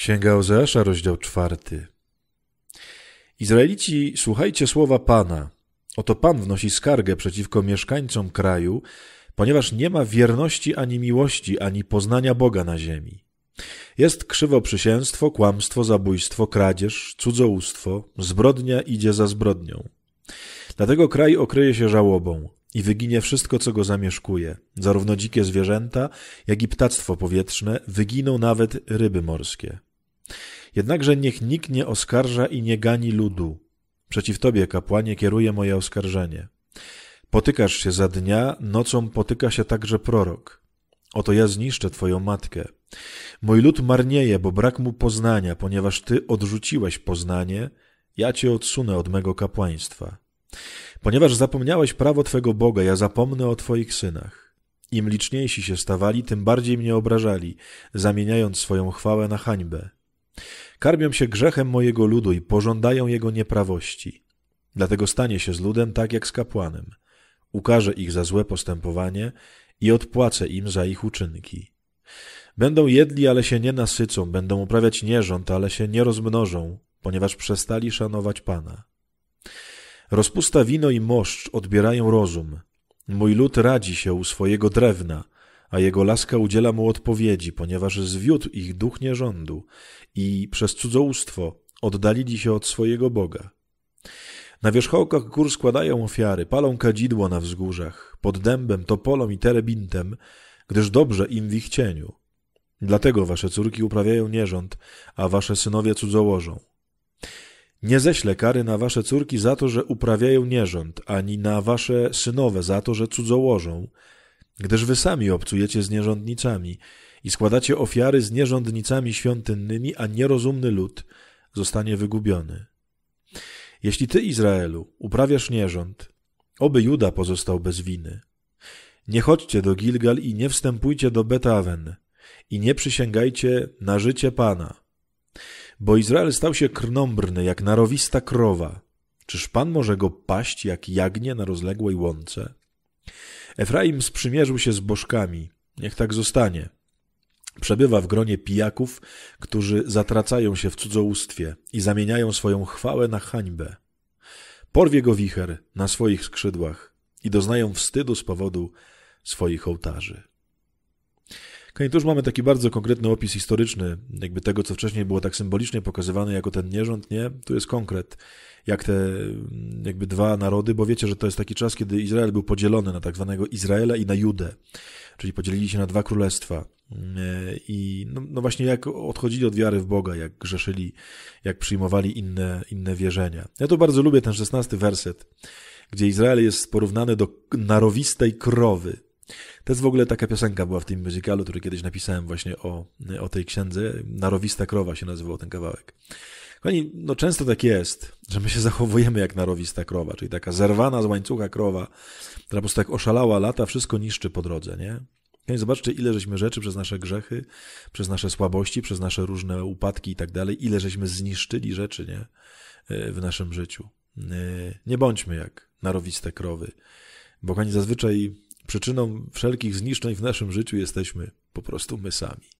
Księga Ozeasza, rozdział czwarty. Izraelici, słuchajcie słowa Pana. Oto Pan wnosi skargę przeciwko mieszkańcom kraju, ponieważ nie ma wierności ani miłości, ani poznania Boga na ziemi. Jest krzywoprzysięstwo, kłamstwo, zabójstwo, kradzież, cudzołóstwo, zbrodnia idzie za zbrodnią. Dlatego kraj okryje się żałobą i wyginie wszystko, co go zamieszkuje. Zarówno dzikie zwierzęta, jak i ptactwo powietrzne, wyginą nawet ryby morskie. Jednakże niech nikt nie oskarża i nie gani ludu. Przeciw tobie, kapłanie, kieruje moje oskarżenie. Potykasz się za dnia, nocą potyka się także prorok. Oto ja zniszczę twoją matkę. Mój lud marnieje, bo brak mu poznania, ponieważ ty odrzuciłeś poznanie, ja cię odsunę od mego kapłaństwa. Ponieważ zapomniałeś prawo twego Boga, ja zapomnę o twoich synach. Im liczniejsi się stawali, tym bardziej mnie obrażali, zamieniając swoją chwałę na hańbę. Karmią się grzechem mojego ludu i pożądają jego nieprawości. Dlatego stanie się z ludem tak jak z kapłanem. Ukaże ich za złe postępowanie i odpłacę im za ich uczynki. Będą jedli, ale się nie nasycą, będą uprawiać nierząd, ale się nie rozmnożą, ponieważ przestali szanować Pana. Rozpusta wino i moszcz odbierają rozum. Mój lud radzi się u swojego drewna, a jego laska udziela mu odpowiedzi, ponieważ zwiódł ich duch nierządu i przez cudzołóstwo oddalili się od swojego Boga. Na wierzchołkach gór składają ofiary, palą kadzidło na wzgórzach, pod dębem, topolą i terebintem, gdyż dobrze im w ich cieniu. Dlatego wasze córki uprawiają nierząd, a wasze synowie cudzołożą. Nie ześlę kary na wasze córki za to, że uprawiają nierząd, ani na wasze synowe za to, że cudzołożą, gdyż wy sami obcujecie z nierządnicami i składacie ofiary z nierządnicami świątynnymi, a nierozumny lud zostanie wygubiony. Jeśli ty, Izraelu, uprawiasz nierząd, oby Juda pozostał bez winy. Nie chodźcie do Gilgal i nie wstępujcie do Betawen i nie przysięgajcie na życie Pana. Bo Izrael stał się krnąbrny jak narowista krowa. Czyż Pan może go paść jak jagnie na rozległej łące? Efraim sprzymierzył się z bożkami. Niech tak zostanie. Przebywa w gronie pijaków, którzy zatracają się w cudzołóstwie i zamieniają swoją chwałę na hańbę. Porwie go wicher na swoich skrzydłach i doznają wstydu z powodu swoich ołtarzy. Kiedy tu już mamy taki bardzo konkretny opis historyczny, jakby tego, co wcześniej było tak symbolicznie pokazywane jako ten nierząd, nie? Tu jest konkret, jak te mm, jakby dwa narody, bo wiecie, że to jest taki czas, kiedy Izrael był podzielony na tak zwanego Izraela i na Judę, czyli podzielili się na dwa królestwa. Mm, e, I no, no, właśnie jak odchodzili od wiary w Boga, jak grzeszyli, jak przyjmowali inne, inne wierzenia. Ja to bardzo lubię ten szesnasty werset, gdzie Izrael jest porównany do narowistej krowy, to jest w ogóle taka piosenka była w tym musicalu, który kiedyś napisałem właśnie o, o tej księdze. Narowista krowa się nazywał ten kawałek. Kochani, no często tak jest, że my się zachowujemy jak narowista krowa, czyli taka zerwana z łańcucha krowa, która po prostu tak oszalała lata, wszystko niszczy po drodze, nie? Kochani, zobaczcie, ile żeśmy rzeczy przez nasze grzechy, przez nasze słabości, przez nasze różne upadki i tak dalej, ile żeśmy zniszczyli rzeczy, nie? E, w naszym życiu. E, nie bądźmy jak narowiste krowy, bo kochani, zazwyczaj Przyczyną wszelkich zniszczeń w naszym życiu jesteśmy po prostu my sami.